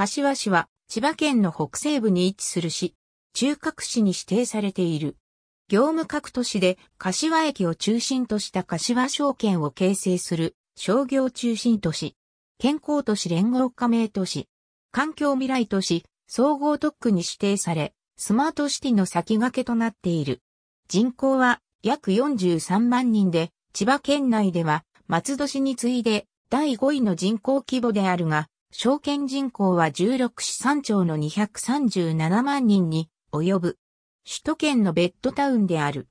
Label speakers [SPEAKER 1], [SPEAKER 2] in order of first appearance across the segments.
[SPEAKER 1] 柏市は千葉県の北西部に位置する市、中核市に指定されている。業務各都市で柏駅を中心とした柏商圏を形成する商業中心都市、健康都市連合加盟都市、環境未来都市、総合特区に指定され、スマートシティの先駆けとなっている。人口は約43万人で、千葉県内では松戸市に次いで第5位の人口規模であるが、証券人口は16市3町の237万人に及ぶ。首都圏のベッドタウンである。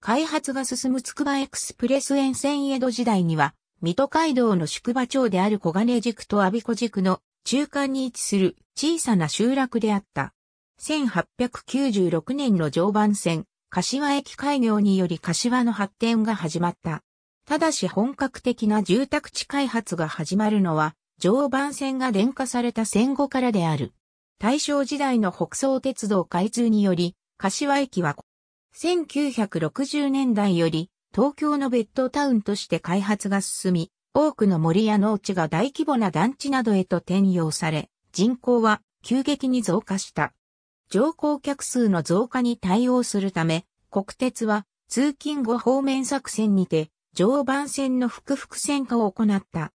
[SPEAKER 1] 開発が進むつくばエクスプレス沿線江戸時代には、水戸街道の宿場町である小金軸と阿鼻子軸の中間に位置する小さな集落であった。1896年の常磐線、柏駅開業により柏の発展が始まった。ただし本格的な住宅地開発が始まるのは常磐線が電化された戦後からである。大正時代の北総鉄道開通により、柏駅は1960年代より東京のベッドタウンとして開発が進み、多くの森や農地が大規模な団地などへと転用され、人口は急激に増加した。乗降客数の増加に対応するため、国鉄は通勤後方面作戦にて、常磐線の複々線化を行った。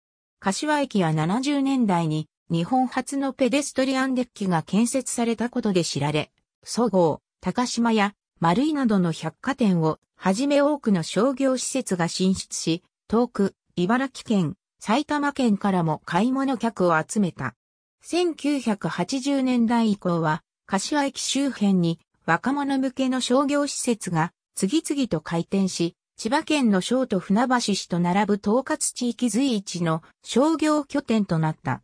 [SPEAKER 1] 柏駅は70年代に日本初のペデストリアンデッキが建設されたことで知られ、総合、高島や丸井などの百貨店をはじめ多くの商業施設が進出し、遠く、茨城県、埼玉県からも買い物客を集めた。1980年代以降は、柏駅周辺に若者向けの商業施設が次々と開店し、千葉県の省都船橋市と並ぶ統括地域随一の商業拠点となった。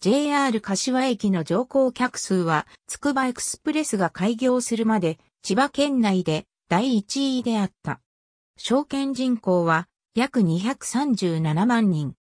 [SPEAKER 1] JR 柏駅の乗降客数は、つくばエクスプレスが開業するまで、千葉県内で第1位であった。証券人口は約237万人。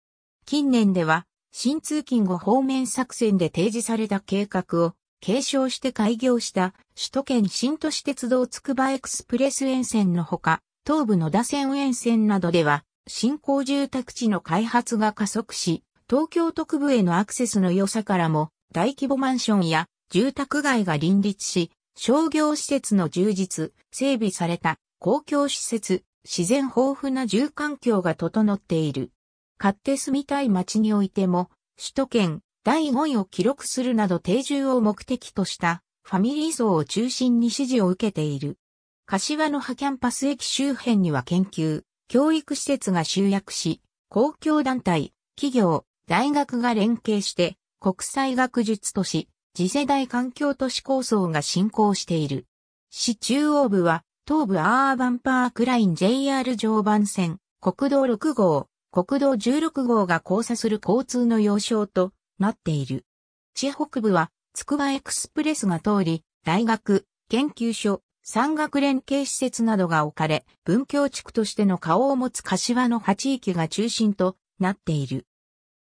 [SPEAKER 1] 近年では、新通勤後方面作戦で提示された計画を継承して開業した首都圏新都市鉄道つくばエクスプレス沿線のほか、東部野田線沿線などでは、新興住宅地の開発が加速し、東京特部へのアクセスの良さからも、大規模マンションや住宅街が林立し、商業施設の充実、整備された公共施設、自然豊富な住環境が整っている。買って住みたい街においても、首都圏第5位を記録するなど定住を目的としたファミリー層を中心に支持を受けている。柏の葉キャンパス駅周辺には研究、教育施設が集約し、公共団体、企業、大学が連携して国際学術都市、次世代環境都市構想が進行している。市中央部は東部アーバンパークライン JR 常磐線、国道6号、国道16号が交差する交通の要衝となっている。地北部は、つくばエクスプレスが通り、大学、研究所、山岳連携施設などが置かれ、文教地区としての顔を持つ柏の8域が中心となっている。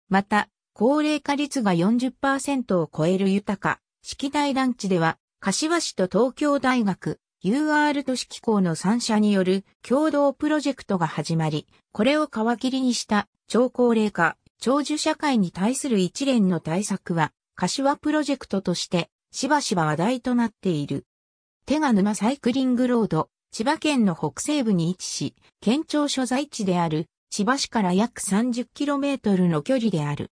[SPEAKER 1] また、高齢化率が40%を超える豊か、式台団地では、柏市と東京大学、UR 都市機構の3社による共同プロジェクトが始まり、これを皮切りにした超高齢化、長寿社会に対する一連の対策は、柏プロジェクトとして、しばしば話題となっている。手賀沼サイクリングロード、千葉県の北西部に位置し、県庁所在地である千葉市から約 30km の距離である。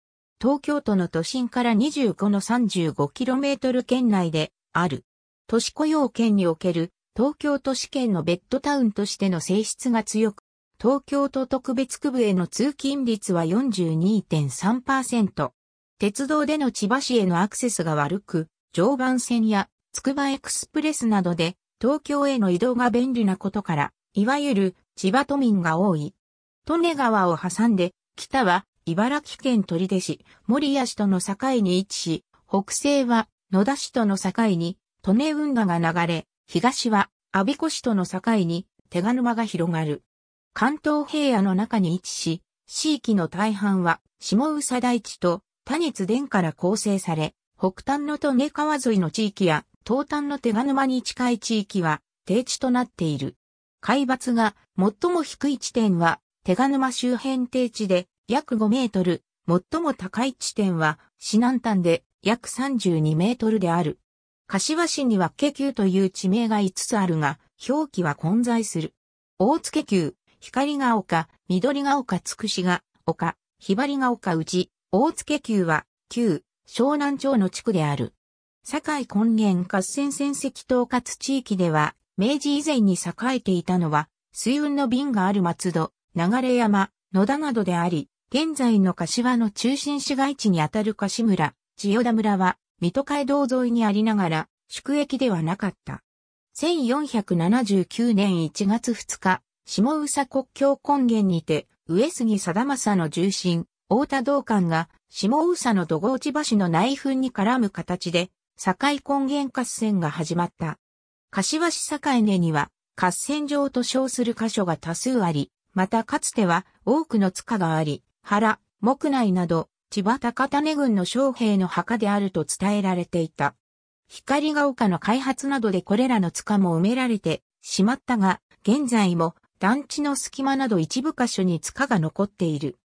[SPEAKER 1] 東京都の都心から25の 35km 圏内である。都市雇用圏における東京都市圏のベッドタウンとしての性質が強く、東京都特別区部への通勤率は42.3%。鉄道での千葉市へのアクセスが悪く、常磐線やつくばエクスプレスなどで東京への移動が便利なことから、いわゆる千葉都民が多い。利根川を挟んで、北は茨城県取手市、守谷市との境に位置し、北西は野田市との境に利根運河が流れ、東は阿鼻子市との境に手賀沼が広がる。関東平野の中に位置し、地域の大半は下宇佐大地と多熱田から構成され、北端の利根川沿いの地域や東端の手賀沼に近い地域は低地となっている。海抜が最も低い地点は手賀沼周辺低地で約5メートル、最も高い地点は市南端で約32メートルである。柏市には家級という地名が5つあるが、表記は混在する。大月級、光が丘、緑が丘つくしが丘、ひばりが丘内、大月級は、旧、湘南町の地区である。堺根源合戦戦績統括地域では、明治以前に栄えていたのは、水運の便がある松戸、流山、野田などであり、現在の柏の中心市街地にあたる柏村、千代田村は、水戸街道沿いにありながら、宿駅ではなかった。1479年1月2日、下宇佐国境根源にて、上杉貞政の重臣、太田道館が、下宇佐の土豪地橋の内墳に絡む形で、境根源合戦が始まった。柏市境根には合戦場と称する箇所が多数あり、またかつては多くの塚があり、原、木内など、千葉高種郡の将兵の墓であると伝えられていた。光が丘の開発などでこれらの塚も埋められてしまったが、現在も団地の隙間など一部箇所に塚が残っている。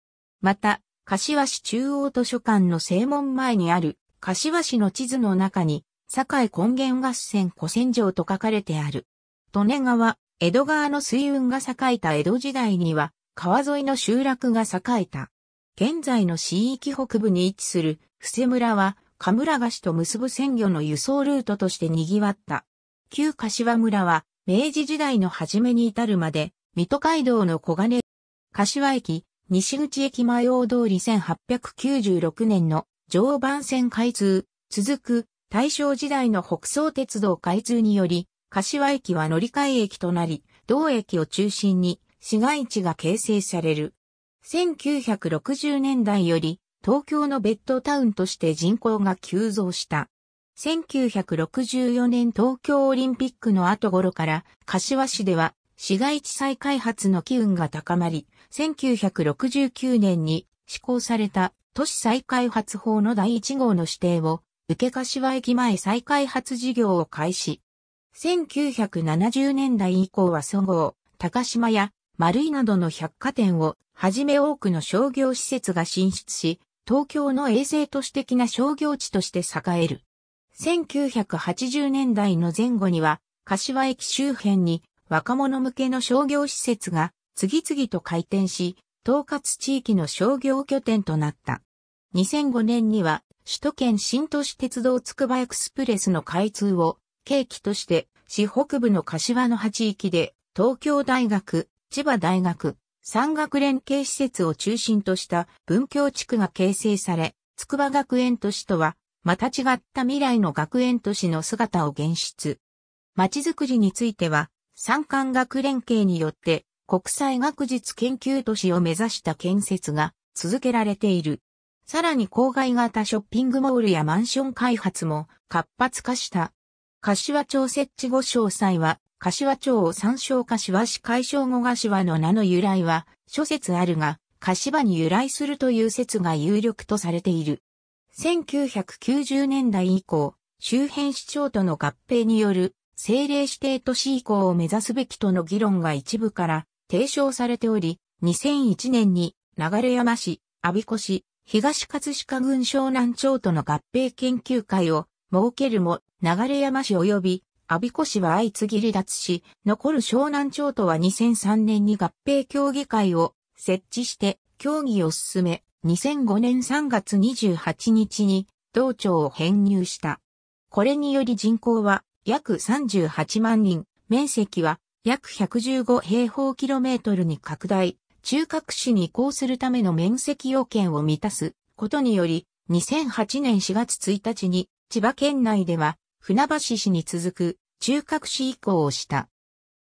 [SPEAKER 1] また、柏市中央図書館の正門前にある柏市の地図の中に、堺根源合戦古戦場と書かれてある。利根川、江戸川の水運が栄えた江戸時代には、川沿いの集落が栄えた。現在の市域北部に位置する、伏施村は、神村菓子と結ぶ鮮魚の輸送ルートとして賑わった。旧柏村は、明治時代の初めに至るまで、水戸街道の小金、柏駅、西口駅前大通り1896年の常磐線開通、続く大正時代の北総鉄道開通により、柏駅は乗り換え駅となり、同駅を中心に市街地が形成される。1960年代より東京のベッドタウンとして人口が急増した。1964年東京オリンピックの後頃から柏市では市街地再開発の機運が高まり、1969年に施行された都市再開発法の第1号の指定を受け柏駅前再開発事業を開始。1970年代以降は総合、高島や丸井などの百貨店をはじめ多くの商業施設が進出し、東京の衛生都市的な商業地として栄える。1980年代の前後には、柏駅周辺に若者向けの商業施設が次々と開店し、統括地域の商業拠点となった。2005年には首都圏新都市鉄道つくばエクスプレスの開通を契機として市北部の柏の8域で東京大学、千葉大学、山岳連携施設を中心とした文教地区が形成され、筑波学園都市とは、また違った未来の学園都市の姿を現出。街づくりについては、山間学連携によって国際学術研究都市を目指した建設が続けられている。さらに郊外型ショッピングモールやマンション開発も活発化した。柏町設置後詳細は、柏町を参照柏市解消後柏の名の由来は諸説あるが、柏に由来するという説が有力とされている。1990年代以降、周辺市長との合併による政令指定都市移行を目指すべきとの議論が一部から提唱されており、2001年に流山市、阿鼻子市、東葛飾郡湘南町との合併研究会を設けるも、流山市及び、阿鼻子市は相次ぎ離脱し、残る湘南町とは2003年に合併協議会を設置して、協議を進め、2005年3月28日に、同町を編入した。これにより人口は約38万人、面積は約115平方キロメートルに拡大。中核市に移行するための面積要件を満たすことにより、2008年4月1日に千葉県内では船橋市に続く中核市移行をした。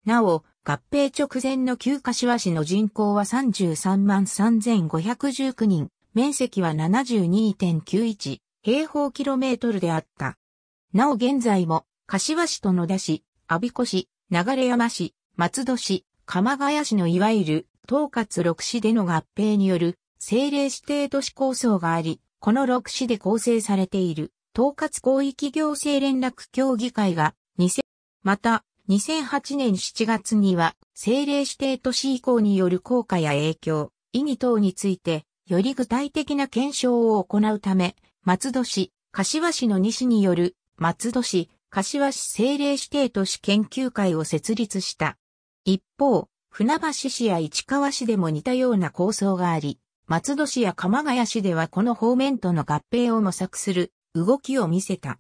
[SPEAKER 1] なお、合併直前の旧柏市の人口は33万3519人、面積は72.91平方キロメートルであった。なお現在も、柏市と野田市、阿鼻子市、流山市、松戸市、鎌ヶ谷市のいわゆる統括六市での合併による政令指定都市構想があり、この六市で構成されている統括広域行政連絡協議会が2000、また2008年7月には政令指定都市移行による効果や影響、意義等についてより具体的な検証を行うため、松戸市、柏市の西による松戸市、柏市政令指定都市研究会を設立した。一方、船橋市や市川市でも似たような構想があり、松戸市や鎌ヶ谷市ではこの方面との合併を模索する動きを見せた。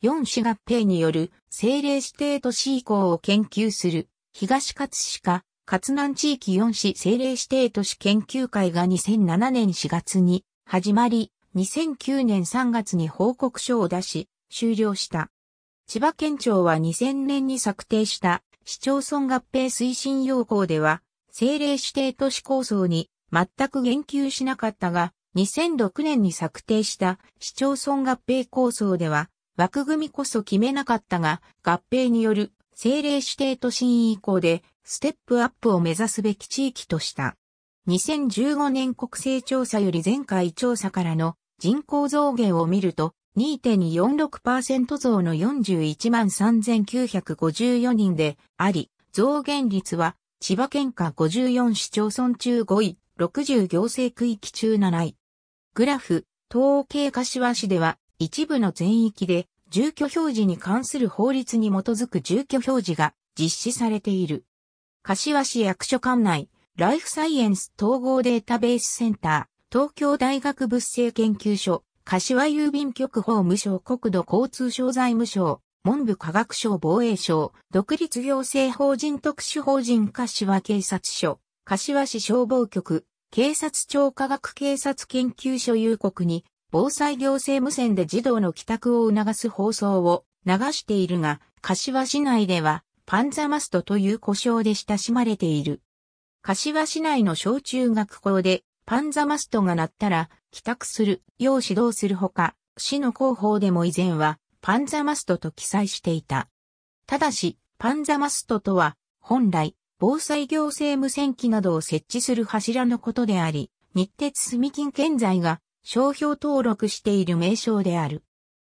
[SPEAKER 1] 四市合併による政令指定都市移行を研究する東葛飾、葛南地域四市政令指定都市研究会が2007年4月に始まり、2009年3月に報告書を出し、終了した。千葉県庁は2000年に策定した市町村合併推進要項では、政令指定都市構想に全く言及しなかったが、2006年に策定した市町村合併構想では、枠組みこそ決めなかったが、合併による政令指定都心以降で、ステップアップを目指すべき地域とした。2015年国勢調査より前回調査からの人口増減を見ると、2.46%増の41万3954人であり、増減率は千葉県下54市町村中5位、60行政区域中7位。グラフ、東計柏市では一部の全域で住居表示に関する法律に基づく住居表示が実施されている。柏市役所管内、ライフサイエンス統合データベースセンター、東京大学物性研究所、柏郵便局法務省国土交通省財務省、文部科学省防衛省、独立行政法人特殊法人柏警察署、柏市消防局、警察庁科学警察研究所有国に、防災行政無線で児童の帰宅を促す放送を流しているが、柏市内では、パンザマストという呼称で親しまれている。柏市内の小中学校で、パンザマストが鳴ったら、帰宅する、よう指導するほか、市の広報でも以前は、パンザマストと記載していた。ただし、パンザマストとは、本来、防災行政無線機などを設置する柱のことであり、日鉄住金建材が商標登録している名称である。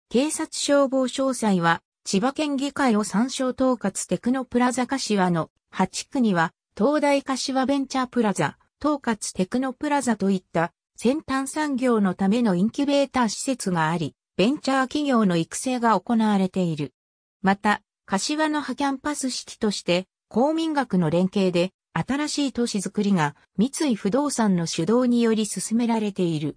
[SPEAKER 1] 警察消防詳細は、千葉県議会を参照統括テクノプラザ柏の8区には、東大柏ベンチャープラザ、統括テクノプラザといった先端産業のためのインキュベーター施設があり、ベンチャー企業の育成が行われている。また、柏の葉キャンパス式として、公民学の連携で、新しい都市づくりが三井不動産の主導により進められている。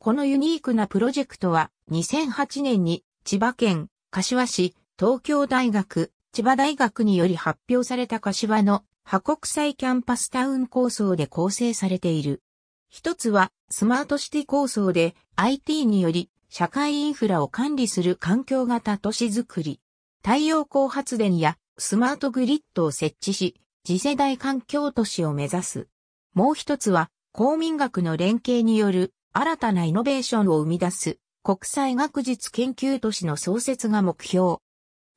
[SPEAKER 1] このユニークなプロジェクトは2008年に千葉県、柏市、東京大学、千葉大学により発表された柏の破国際キャンパスタウン構想で構成されている。一つはスマートシティ構想で IT により社会インフラを管理する環境型都市づくり。太陽光発電やスマートグリッドを設置し、次世代環境都市を目指す。もう一つは公民学の連携による新たなイノベーションを生み出す国際学術研究都市の創設が目標。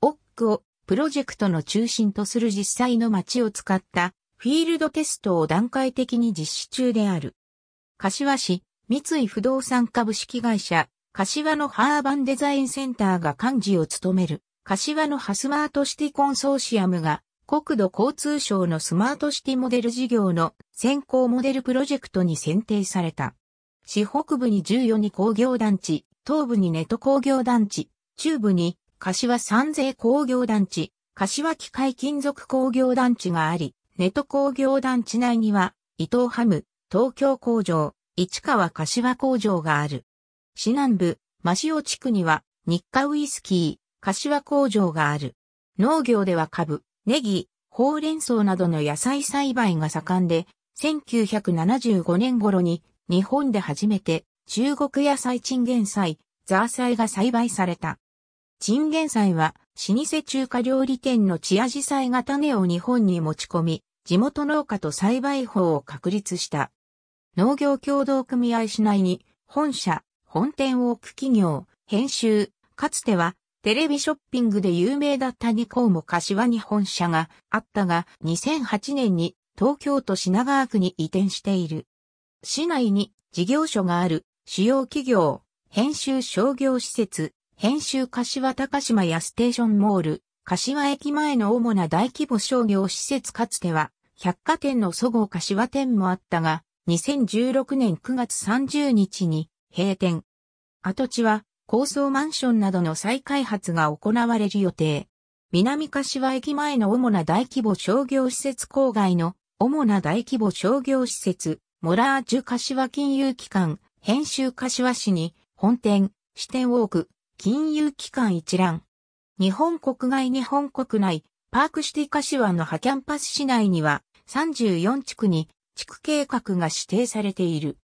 [SPEAKER 1] オックをプロジェクトの中心とする実際の街を使ったフィールドテストを段階的に実施中である。柏市、三井不動産株式会社、柏のハーバンデザインセンターが幹事を務める、柏のハスマートシティコンソーシアムが、国土交通省のスマートシティモデル事業の先行モデルプロジェクトに選定された。市北部に14に工業団地、東部にネト工業団地、中部に柏三税工業団地、柏機械金属工業団地があり、ネト工業団地内には、伊藤ハム、東京工場、市川柏工場がある。市南部、真塩地区には、日課ウイスキー、柏工場がある。農業ではカブ、ネギ、ほうれん草などの野菜栽培が盛んで、1975年頃に日本で初めて中国野菜チンゲン菜、ザーサイが栽培された。チンゲン菜は、老舗中華料理店のチアジサイが種を日本に持ち込み、地元農家と栽培法を確立した。農業協同組合市内に、本社、本店を置く企業、編集、かつては、テレビショッピングで有名だったニコーも柏に本社があったが、2008年に東京都品川区に移転している。市内に事業所がある主要企業、編集商業施設、編集柏高島やステーションモール、柏駅前の主な大規模商業施設かつては、百貨店のそごう柏店もあったが、2016年9月30日に閉店。跡地は高層マンションなどの再開発が行われる予定。南柏駅前の主な大規模商業施設郊外の主な大規模商業施設、モラージュ柏金融機関、編集柏市に本店、支店多く、金融機関一覧。日本国外日本国内、パークシティ柏のハキャンパス市内には34地区に地区計画が指定されている。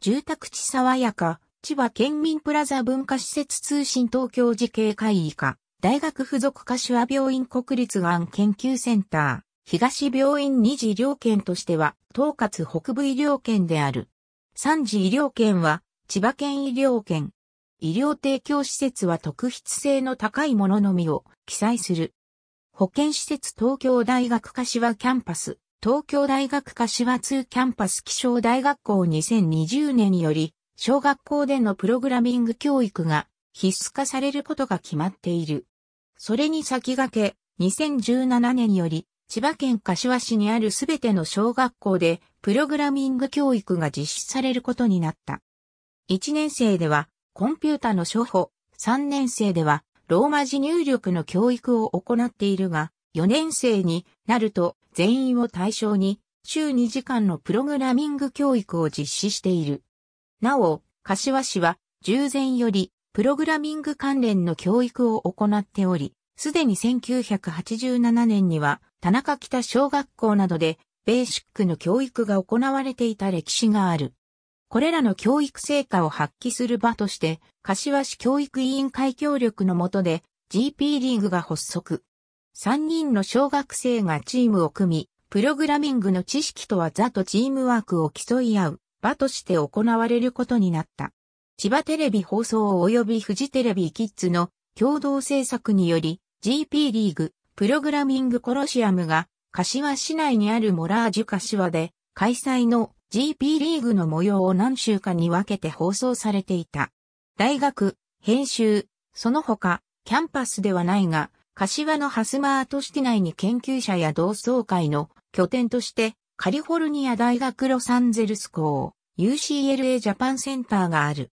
[SPEAKER 1] 住宅地爽やか、千葉県民プラザ文化施設通信東京時系会議課、大学附属柏病院国立がん研究センター、東病院二次医療圏としては、統括北部医療圏である。三次医療圏は、千葉県医療圏、医療提供施設は特筆性の高いもののみを記載する。保健施設東京大学柏キャンパス、東京大学柏2キャンパス気象大学校2020年より、小学校でのプログラミング教育が必須化されることが決まっている。それに先駆け、2017年より、千葉県柏市にあるすべての小学校で、プログラミング教育が実施されることになった。1年生では、コンピュータの初歩、3年生では、ローマ字入力の教育を行っているが、4年生になると全員を対象に週2時間のプログラミング教育を実施している。なお、柏市は従前よりプログラミング関連の教育を行っており、すでに1987年には田中北小学校などでベーシックの教育が行われていた歴史がある。これらの教育成果を発揮する場として、柏市教育委員会協力のもとで GP リーグが発足。3人の小学生がチームを組み、プログラミングの知識と技とチームワークを競い合う場として行われることになった。千葉テレビ放送及びフジテレビキッズの共同制作により GP リーグプログラミングコロシアムが柏市内にあるモラージュ柏で開催の GP リーグの模様を何週かに分けて放送されていた。大学、編集、その他、キャンパスではないが、柏のハスマート市内に研究者や同窓会の拠点として、カリフォルニア大学ロサンゼルス校、UCLA ジャパンセンターがある。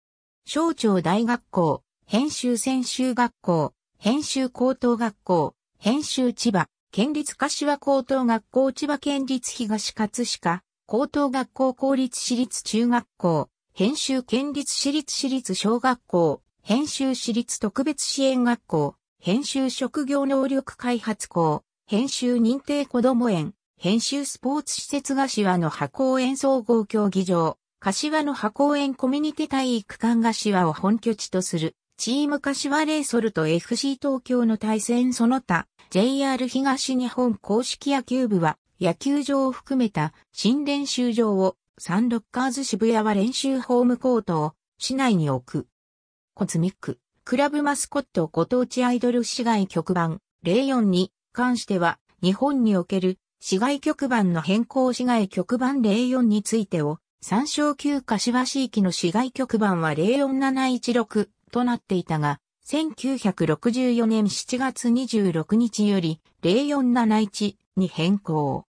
[SPEAKER 1] 省庁大学校、編集専修学校、編集高等学校、編集千葉、県立柏高等学校千葉県立東葛飾、高等学校公立私立中学校、編集県立私立私立小学校、編集私立特別支援学校、編集職業能力開発校、編集認定子ども園、編集スポーツ施設柏の箱園総合競技場、柏の箱園コミュニティ体育館柏を本拠地とする、チーム柏レイソルと FC 東京の対戦その他、JR 東日本公式野球部は、野球場を含めた新練習場をサンロッカーズ渋谷は練習ホームコートを市内に置く。コツミック、クラブマスコットご当地アイドル市外局番04に関しては日本における市外局番の変更市外局番04についてを参照級柏市域の市外局番は04716となっていたが、1964年7月26日より0 4 7 1に変更。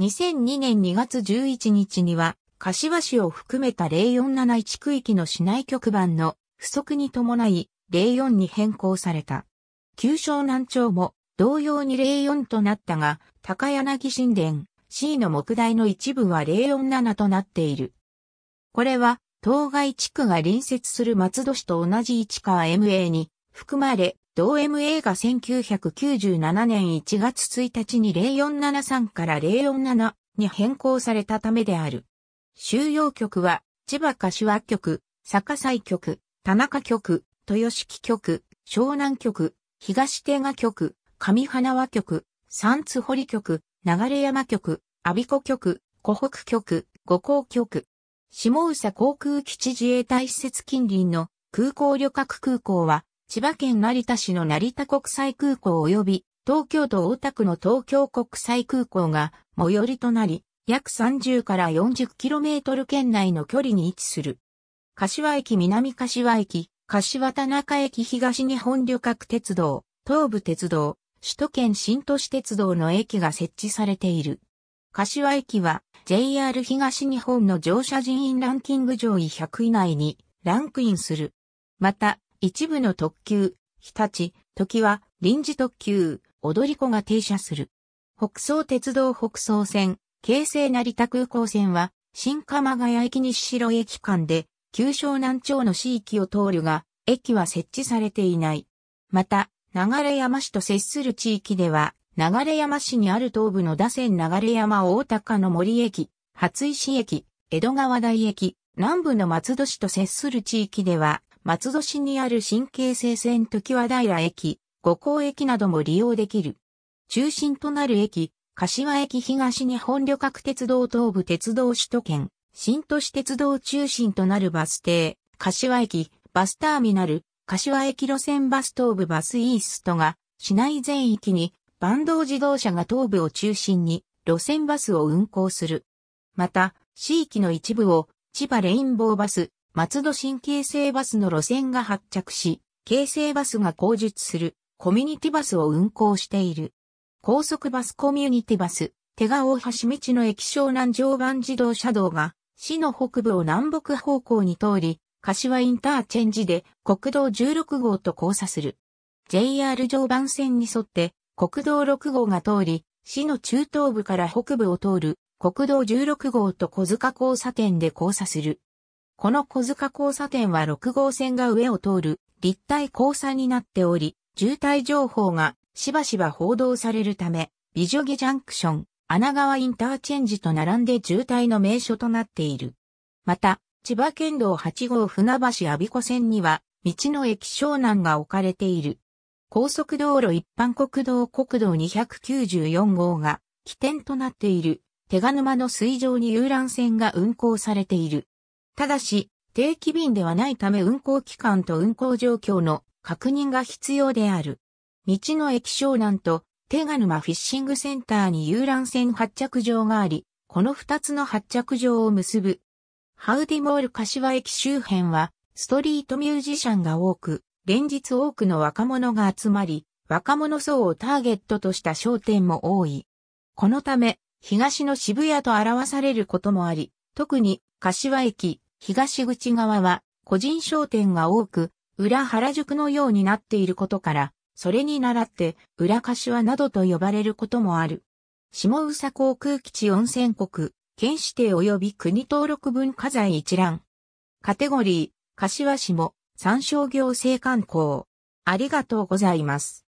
[SPEAKER 1] 2002年2月11日には、柏市を含めた0471区域の市内局番の不足に伴い、04に変更された。旧湘南町も同様に04となったが、高柳神殿 C の木材の一部は047となっている。これは、当該地区が隣接する松戸市と同じ市川 MA に含まれ、同 MA が1997年1月1日に0473から047に変更されたためである。収容局は、千葉柏局、坂西局、田中局、豊敷局、湘南局、東手賀局、上花輪局、三津堀局、流山局、阿鼻子局、湖北局、五港局。下宇佐航空基地自衛隊施設近隣の空港旅客空港は、千葉県成田市の成田国際空港及び東京都大田区の東京国際空港が最寄りとなり、約30から 40km 圏内の距離に位置する。柏駅南柏駅、柏田中駅東日本旅客鉄道、東武鉄道、首都圏新都市鉄道の駅が設置されている。柏駅は JR 東日本の乗車人員ランキング上位100位内にランクインする。また、一部の特急、日立、時は臨時特急、踊り子が停車する。北総鉄道北総線、京成成田空港線は、新鎌ヶ谷駅西城駅間で、旧湘南町の市域を通るが、駅は設置されていない。また、流山市と接する地域では、流山市にある東部の打線流山大高の森駅、初石駅、江戸川台駅、南部の松戸市と接する地域では、松戸市にある新京成線時和平駅、五甲駅なども利用できる。中心となる駅、柏駅東日本旅客鉄道東部鉄道首都圏、新都市鉄道中心となるバス停、柏駅、バスターミナル、柏駅路線バス東部バスイーストが、市内全域に、万道自動車が東部を中心に、路線バスを運行する。また、地域の一部を、千葉レインボーバス、松戸新京成バスの路線が発着し、京成バスが工述するコミュニティバスを運行している。高速バスコミュニティバス、手賀大橋道の駅湘南常磐自動車道が、市の北部を南北方向に通り、柏インターチェンジで国道16号と交差する。JR 常磐線に沿って国道6号が通り、市の中東部から北部を通る国道16号と小塚交差点で交差する。この小塚交差点は6号線が上を通る立体交差になっており、渋滞情報がしばしば報道されるため、美女木ジャンクション、穴川インターチェンジと並んで渋滞の名所となっている。また、千葉県道8号船橋阿鼻子線には、道の駅湘南が置かれている。高速道路一般国道国道294号が起点となっている手賀沼の水上に遊覧船が運行されている。ただし、定期便ではないため運行期間と運行状況の確認が必要である。道の駅湘南と手賀沼フィッシングセンターに遊覧船発着場があり、この二つの発着場を結ぶ。ハウディモール柏駅周辺は、ストリートミュージシャンが多く、連日多くの若者が集まり、若者層をターゲットとした商店も多い。このため、東の渋谷と表されることもあり、特に、柏駅、東口側は個人商店が多く、裏原宿のようになっていることから、それに倣って、裏柏などと呼ばれることもある。下宇佐航空基地温泉国、県指定及び国登録文化財一覧。カテゴリー、柏市も、参照行政観光。ありがとうございます。